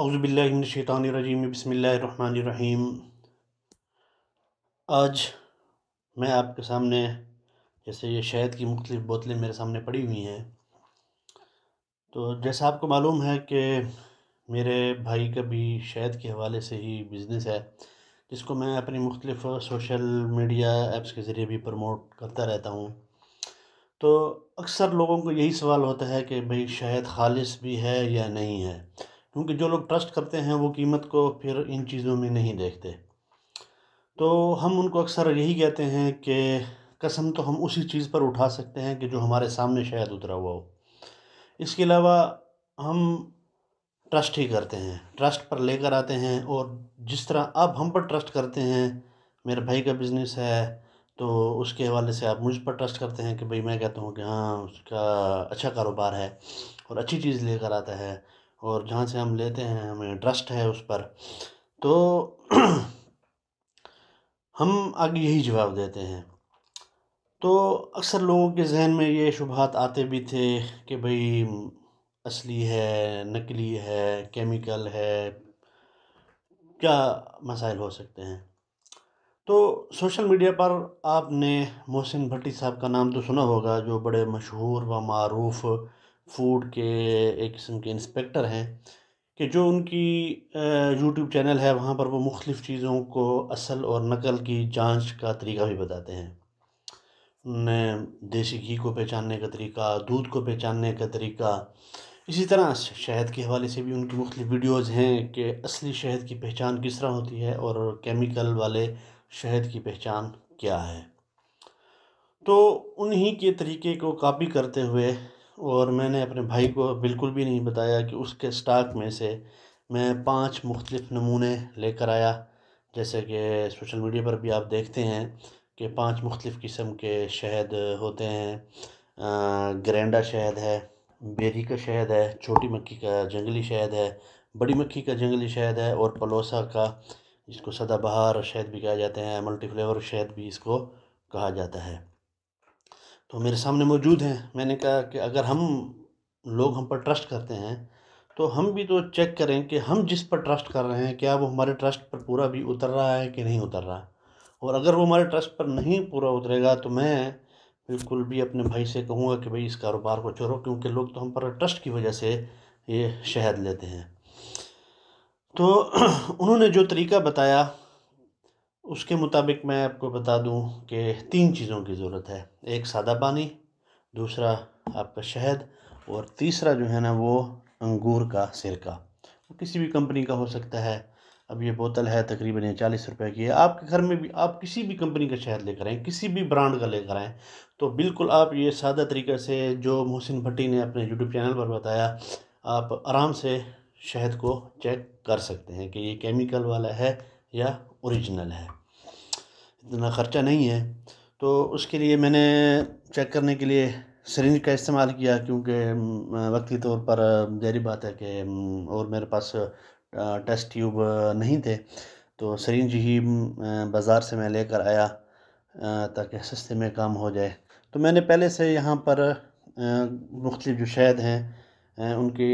अउज़बिल्लिनशैतानरजीम बसमीम आज मैं आपके सामने जैसे ये शहद की मुख्तलिफ़ बोतलें मेरे सामने पड़ी हुई हैं तो जैसा आपको मालूम है कि मेरे भाई का भी शहद के हवाले से ही बिज़नेस है जिसको मैं अपनी मुख्तलिफ़ सोशल मीडिया एप्स के ज़रिए भी प्रमोट करता रहता हूँ तो अक्सर लोगों को यही सवाल होता है कि भाई शहद खालिश भी है या नहीं है क्योंकि जो लोग ट्रस्ट करते हैं वो कीमत को फिर इन चीज़ों में नहीं देखते तो हम उनको अक्सर यही कहते हैं कि कसम तो हम उसी चीज़ पर उठा सकते हैं कि जो हमारे सामने शायद उतरा हुआ हो इसके अलावा हम ट्रस्ट ही करते हैं ट्रस्ट पर लेकर आते हैं और जिस तरह आप हम पर ट्रस्ट करते हैं मेरे भाई का बिज़नेस है तो उसके हवाले से आप मुझ पर ट्रस्ट करते हैं कि भाई मैं कहता हूँ कि हाँ उसका अच्छा कारोबार है और अच्छी चीज़ लेकर आता है और जहाँ से हम लेते हैं हमें ट्रस्ट है उस पर तो हम आगे यही जवाब देते हैं तो अक्सर लोगों के जहन में ये शुभात आते भी थे कि भाई असली है नकली है केमिकल है क्या मसाइल हो सकते हैं तो सोशल मीडिया पर आपने मोहसिन भट्टी साहब का नाम तो सुना होगा जो बड़े मशहूर व मरूफ़ फूड के एक किस्म के इंस्पेक्टर हैं कि जो उनकी यूट्यूब चैनल है वहाँ पर वो मुख्तलिफ़ चीज़ों को असल और नकल की जांच का तरीका भी बताते हैं उनने देसी घी को पहचानने का तरीका दूध को पहचानने का तरीका इसी तरह शहद के हवाले से भी उनकी मुख्तु वीडियोज़ हैं कि असली शहद की पहचान किस तरह होती है और केमिकल वाले शहद की पहचान क्या है तो उन्हीं के तरीके को कापी करते हुए और मैंने अपने भाई को बिल्कुल भी नहीं बताया कि उसके स्टाक में से मैं पाँच मुख्तलिफ़ नमूने लेकर आया जैसे कि सोशल मीडिया पर भी आप देखते हैं कि पाँच मुख्तलिफ़ किस्म के शहद होते हैं ग्रैंडा शहद है बेरी का शहद है छोटी मक्खी का जंगली शहद है बड़ी मक्खी का जंगली शहद है और पलोसा का जिसको सदाबहार शहद भी कहा जाता है मल्टीफ्लेवर शहद भी इसको कहा जाता है तो मेरे सामने मौजूद हैं मैंने कहा कि अगर हम लोग हम पर ट्रस्ट करते हैं तो हम भी तो चेक करें कि हम जिस पर ट्रस्ट कर रहे हैं क्या वो हमारे ट्रस्ट पर पूरा भी उतर रहा है कि नहीं उतर रहा और अगर वो हमारे ट्रस्ट पर नहीं पूरा उतरेगा तो मैं बिल्कुल भी अपने भाई से कहूँगा कि भाई इस कारोबार को छोड़ो क्योंकि लोग तो हम पर ट्रस्ट की वजह से ये शहद लेते हैं तो उन्होंने जो तरीका बताया उसके मुताबिक मैं आपको बता दूं कि तीन चीज़ों की ज़रूरत है एक सादा पानी दूसरा आपका शहद और तीसरा जो है ना वो अंगूर का सिरका किसी भी कंपनी का हो सकता है अब ये बोतल है तकरीबन ये चालीस रुपए की है आपके घर में भी आप किसी भी कंपनी का शहद लेकर आएँ किसी भी ब्रांड का लेकर आएँ तो बिल्कुल आप ये सादा तरीक़े से जो मोहसिन भट्टी ने अपने यूट्यूब चैनल पर बताया आप आराम से शहद को चेक कर सकते हैं कि ये केमिकल वाला है या ओरिजिनल है इतना ख़र्चा नहीं है तो उसके लिए मैंने चेक करने के लिए सरेंज का इस्तेमाल किया क्योंकि वक्ती तौर पर जहरी बात है कि और मेरे पास टेस्ट ट्यूब नहीं थे तो सरेंज ही बाज़ार से मैं लेकर आया ताकि सस्ते में काम हो जाए तो मैंने पहले से यहाँ पर मुख्तलिफ जो शहद हैं उनके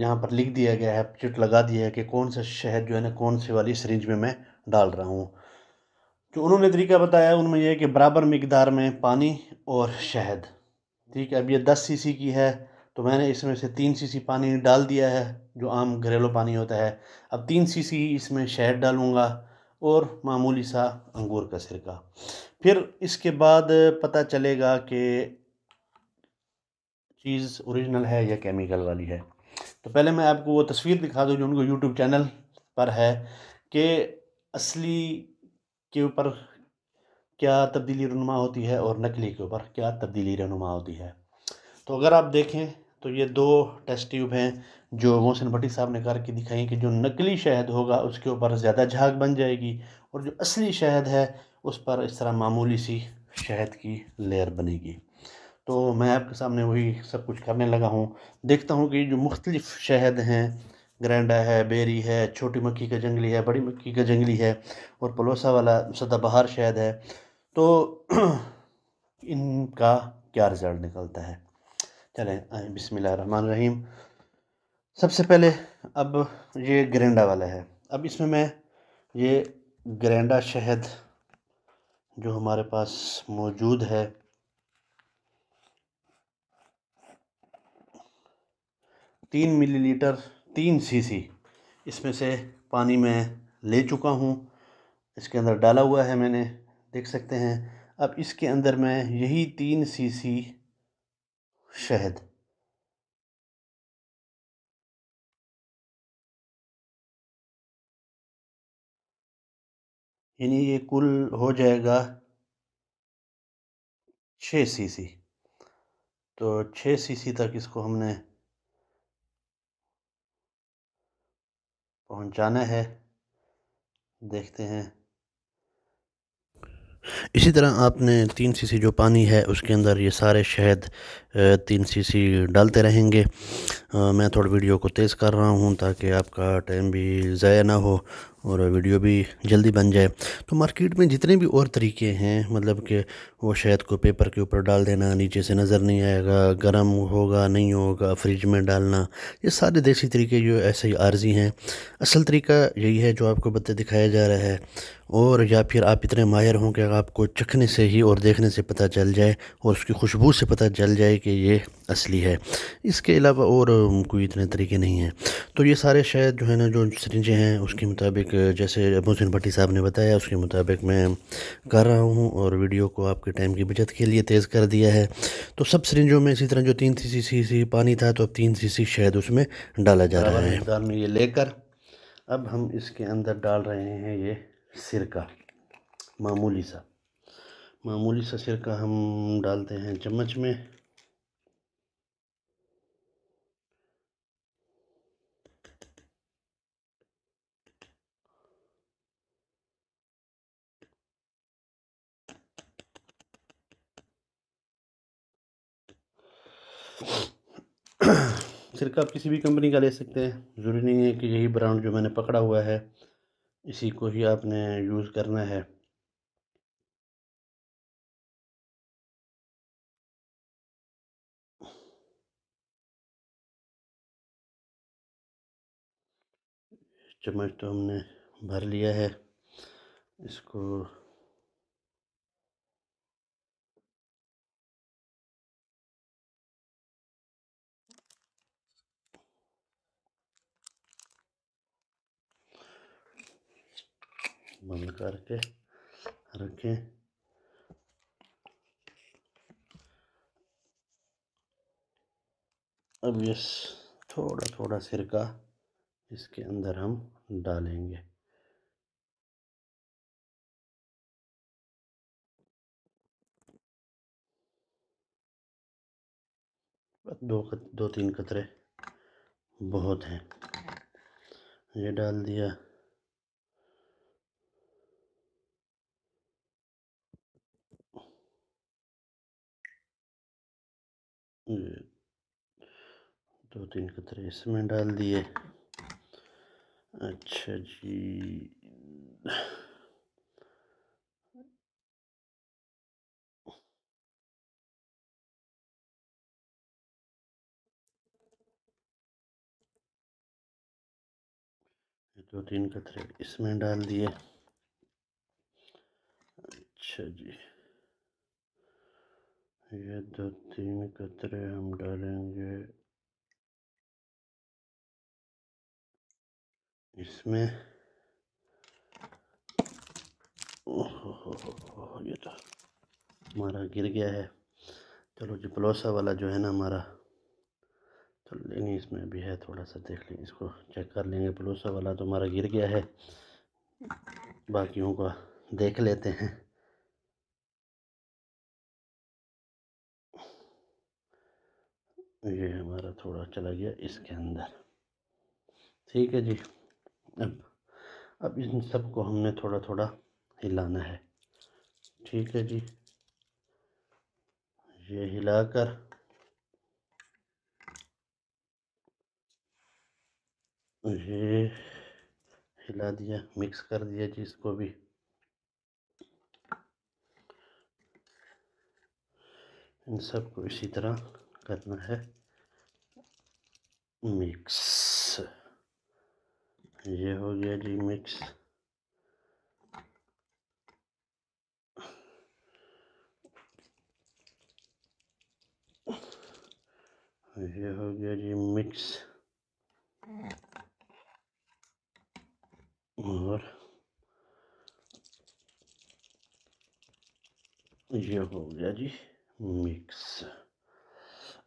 यहाँ पर लिख दिया गया है चिट लगा दिया है कि कौन सा शहद जो है ना कौन से वाली सरेंज में मैं डाल रहा हूँ जो उन्होंने तरीका बताया उनमें यह है कि बराबर मकदार में पानी और शहद ठीक है अब ये दस सीसी की है तो मैंने इसमें से तीन सीसी पानी डाल दिया है जो आम घरेलू पानी होता है अब तीन सीसी इसमें शहद डालूँगा और मामूली सा अंगूर का सिरका फिर इसके बाद पता चलेगा कि चीज़ ओरिजिनल है या केमिकल वाली है तो पहले मैं आपको वो तस्वीर दिखा दूँ जो उनको यूट्यूब चैनल पर है कि असली के ऊपर क्या तब्दीली रनुमा होती है और नकली के ऊपर क्या तब्दीली रनुमा होती है तो अगर आप देखें तो ये दो टेस्ट ट्यूब हैं जो मोहसिन भट्टी साहब ने करके दिखाई कि जो नकली शहद होगा उसके ऊपर ज़्यादा झाग बन जाएगी और जो असली शहद है उस पर इस तरह मामूली सी शहद की लेयर बनेगी तो मैं आपके सामने वही सब कुछ करने लगा हूँ देखता हूँ कि जो मुख्तलिफ़ शहद हैं ग्रैंडा है बेरी है छोटी मक्की का जंगली है बड़ी मक्की का जंगली है और पलोसा वाला सदाबहार शायद है तो इनका क्या रिज़ल्ट निकलता है चलें रहीम सबसे पहले अब ये ग्रेंडा वाला है अब इसमें मैं ये ग्रेंडा शहद जो हमारे पास मौजूद है तीन मिलीलीटर तीन सीसी इसमें से पानी मैं ले चुका हूँ इसके अंदर डाला हुआ है मैंने देख सकते हैं अब इसके अंदर मैं यही तीन सीसी शहद यानी ये कुल हो जाएगा छः सीसी तो छः सीसी तक इसको हमने पहुंचाना है देखते हैं इसी तरह आपने तीन सीसी जो पानी है उसके अंदर ये सारे शहद तीन सीसी डालते रहेंगे आ, मैं थोड़ा वीडियो को तेज़ कर रहा हूँ ताकि आपका टाइम भी ज़ाया ना हो और वीडियो भी जल्दी बन जाए तो मार्केट में जितने भी और तरीके हैं मतलब कि वो शायद को पेपर के ऊपर डाल देना नीचे से नज़र नहीं आएगा गर्म होगा नहीं होगा फ्रिज में डालना ये सारे देसी तरीके जो ऐसे ही आर्जी हैं असल तरीका यही है जो आपको बता दिखाया जा रहा है और या फिर आप इतने माहिर हों कि आपको चखने से ही और देखने से पता चल जाए और उसकी खुशबू से पता चल जाए कि ये असली है इसके अलावा और कोई इतने तरीके नहीं हैं तो ये सारे शायद जो है ना जो सरिंजें हैं उसके मुताबिक जैसे मोहसिन भट्टी साहब ने बताया उसके मुताबिक मैं कर रहा हूँ और वीडियो को आपके टाइम की बचत के लिए तेज़ कर दिया है तो सब सरिंजों में इसी तरह जो तीन सी सी सी पानी था तो अब तीन सी सी शायद उसमें डाला जा रहा है में ये लेकर अब हम इसके अंदर डाल रहे हैं ये सिरका मामूली सा मामूली सा सिरका हम डालते हैं चम्मच में सिरका आप किसी भी कंपनी का ले सकते हैं ज़रूरी नहीं है कि यही ब्रांड जो मैंने पकड़ा हुआ है इसी को ही आपने यूज़ करना है चम्मच तो हमने भर लिया है इसको बंद करके रखें अब ये थोड़ा थोड़ा सिरका इसके अंदर हम डालेंगे दो दो तीन कतरे बहुत हैं ये डाल दिया दो तीन कतरे इसमें डाल दिए अच्छा जी दो तीन कतरे इसमें डाल दिए अच्छा जी ये दो तो तीन कतरे हम डालेंगे इसमें ओहो ये तो हमारा गिर गया है चलो जो पलोसा वाला जो है ना हमारा तो लेनी इसमें भी है थोड़ा सा देख लेंगे इसको चेक कर लेंगे पलोसा वाला तो हमारा गिर गया है बाकियों का देख लेते हैं ये हमारा थोड़ा चला गया इसके अंदर ठीक है जी अब अब इन सब को हमने थोड़ा थोड़ा हिलाना है ठीक है जी ये हिलाकर ये हिला दिया मिक्स कर दिया जी इसको भी इन सब को इसी तरह करना है मिक्स ये हो गया जी मिक्स ये हो गया जी मिक्स और ये हो गया जी मिक्स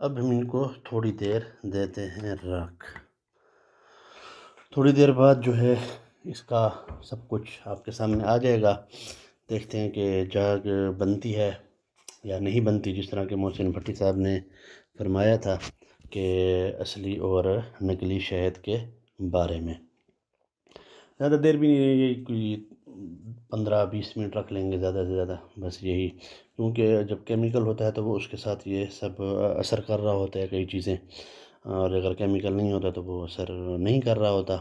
अब हम इनको थोड़ी देर देते हैं रख थोड़ी देर बाद जो है इसका सब कुछ आपके सामने आ जाएगा देखते हैं कि जाग बनती है या नहीं बनती जिस तरह के मोहसिन भट्टी साहब ने फरमाया था कि असली और नकली शहद के बारे में ज़्यादा देर भी नहीं ये कोई पंद्रह बीस मिनट रख लेंगे ज़्यादा से ज़्यादा बस यही क्योंकि जब केमिकल होता है तो वो उसके साथ ये सब असर कर रहा होता है कई चीज़ें और अगर केमिकल नहीं होता तो वो असर नहीं कर रहा होता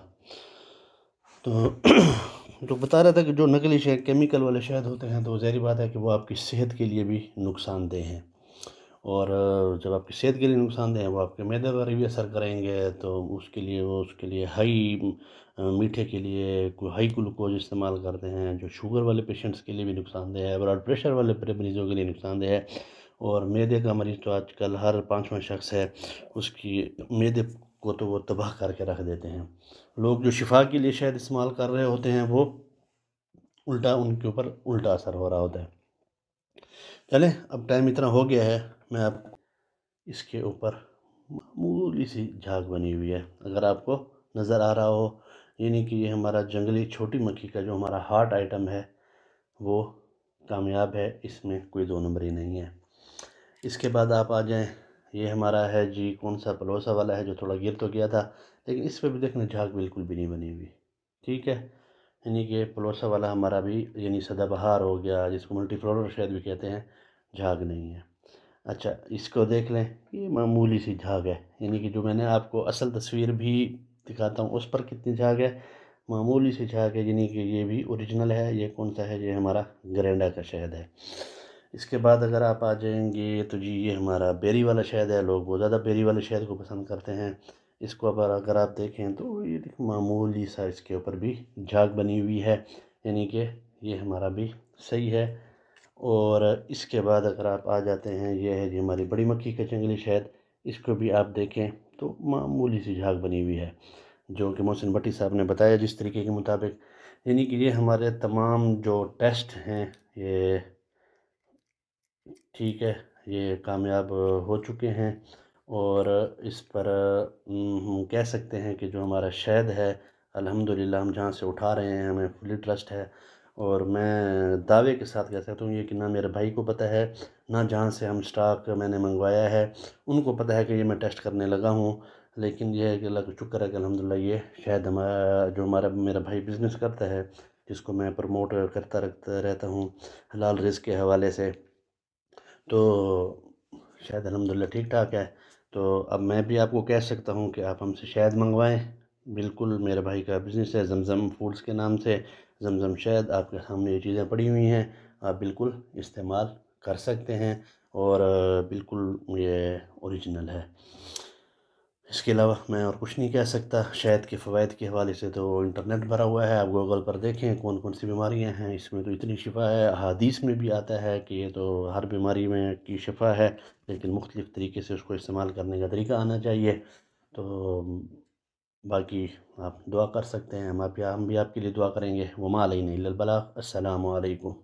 तो जो बता रहा था कि जो नकली शहद केमिकल वाले शहद होते हैं तो जहरी बात है कि वो आपकी सेहत के लिए भी नुकसानदेह हैं और जब आपकी सेहत के लिए नुकसानदेह हैं वो आपके मैदे पर भी असर करेंगे तो उसके लिए वो उसके लिए हाई मीठे के लिए हाई ग्लूकोज इस्तेमाल करते हैं जो शुगर वाले पेशेंट्स के लिए भी नुकसानदेह है ब्लड प्रेशर वाले मरीज़ों के लिए नुकसानदेह है और मैदे का मरीज़ तो आजकल हर पाँचवा शख्स है उसकी मैदे को तो वो तबाह करके रख देते हैं लोग जो शिफा के लिए शायद इस्तेमाल कर रहे होते हैं वो उल्टा उनके ऊपर उल्टा असर हो रहा होता है चलें अब टाइम इतना हो गया है मैं आप इसके ऊपर मामूली सी झाग बनी हुई है अगर आपको नज़र आ रहा हो यानी कि ये हमारा जंगली छोटी मक्खी का जो हमारा हार्ट आइटम है वो कामयाब है इसमें कोई दो नंबर ही नहीं है इसके बाद आप आ जाएँ ये हमारा है जी कौन सा पलोसा वाला है जो थोड़ा गिर तो गया था लेकिन इस पर भी देखना झाग बिल्कुल भी नहीं बनी हुई ठीक है यानी कि पलोसा वाला हमारा भी यानी सदाबहार हो गया जिसको मल्टीफ्लोर शायद भी कहते हैं झाग नहीं है अच्छा इसको देख लें ये मामूली सी झाग है यानी कि जो मैंने आपको असल तस्वीर भी दिखाता हूँ उस पर कितनी झाग है मामूली सी झाग है यानी कि ये भी ओरिजिनल है ये कौन सा है ये हमारा ग्रेंडा का शहद है इसके बाद अगर आप आ जाएंगे तो जी ये हमारा बेरी वाला शहद है लोग बहुत ज़्यादा बेरी वाले शहद को पसंद करते हैं इसको अब अगर आप देखें तो ये मामूली सा इसके ऊपर भी झाग बनी हुई है यानी कि ये हमारा भी सही है और इसके बाद अगर आप आ जाते हैं ये है जी हमारी बड़ी मक्खी का जंगली शहद इसको भी आप देखें तो मामूली सी झाग बनी हुई है जो कि मोहसिन भट्टी साहब ने बताया जिस तरीके के मुताबिक यानी कि ये हमारे तमाम जो टेस्ट हैं ये ठीक है ये कामयाब हो चुके हैं और इस पर हम कह सकते हैं कि जो हमारा शहद है अल्हम्दुलिल्लाह हम जहाँ से उठा रहे हैं हमें फुली ट्रस्ट है और मैं दावे के साथ कह सकता हूँ ये कि ना मेरे भाई को पता है ना जहाँ से हम स्टॉक मैंने मंगवाया है उनको पता है कि ये मैं टेस्ट करने लगा हूँ लेकिन यह है कि अल्लाह का शुक्र है कि अलहमदिल्ला ये शायद हमारा जो हमारा मेरा भाई बिज़नेस करता है जिसको मैं प्रमोट करता रखता रहता हूँ हलाल रिज़ के हवाले से तो शायद अलहमदिल्ला ठीक ठाक है तो अब मैं भी आपको कह सकता हूँ कि आप हमसे शायद मंगवाएँ बिल्कुल मेरे भाई का बिज़नेस है जमज़म फूड्स के नाम से जमज़म शायद आपके सामने ये चीज़ें पड़ी हुई हैं आप बिल्कुल इस्तेमाल कर सकते हैं और बिल्कुल ये ओरिजिनल है इसके अलावा मैं और कुछ नहीं कह सकता शायद के फ़वाद के हवाले से तो इंटरनेट भरा हुआ है आप गूगल पर देखें कौन कौन सी बीमारियां हैं इसमें तो इतनी शिफा है हदीस में भी आता है कि ये तो हर बीमारी में की शिफा है लेकिन मुख्तलिफ़ तरीके से उसको इस्तेमाल करने का तरीका आना चाहिए तो बाकी आप दुआ कर सकते हैं हम आप हम भी आपके लिए दुआ करेंगे वमा अलैन अल्लाम